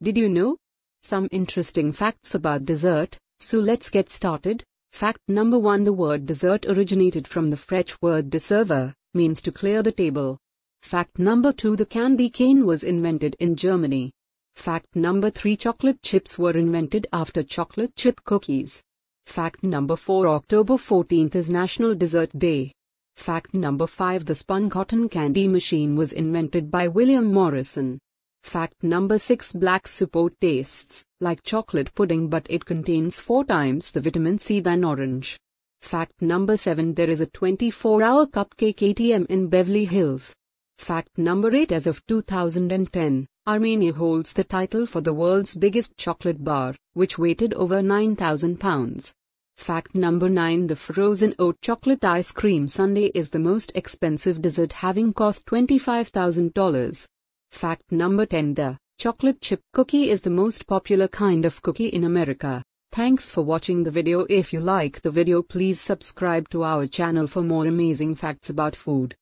Did you know? Some interesting facts about dessert, so let's get started. Fact number 1 The word dessert originated from the French word deserver, means to clear the table. Fact number 2 The candy cane was invented in Germany. Fact number 3 Chocolate chips were invented after chocolate chip cookies. Fact number 4 October 14th is National Dessert Day. Fact number 5 The spun cotton candy machine was invented by William Morrison. Fact number 6 Black support tastes like chocolate pudding but it contains 4 times the vitamin C than orange. Fact number 7 There is a 24 hour cupcake ATM in Beverly Hills. Fact number 8 As of 2010, Armenia holds the title for the world's biggest chocolate bar, which weighted over 9,000 pounds. Fact number 9 The frozen oat chocolate ice cream sundae is the most expensive dessert having cost $25,000. Fact number 10 The chocolate chip cookie is the most popular kind of cookie in America. Thanks for watching the video. If you like the video, please subscribe to our channel for more amazing facts about food.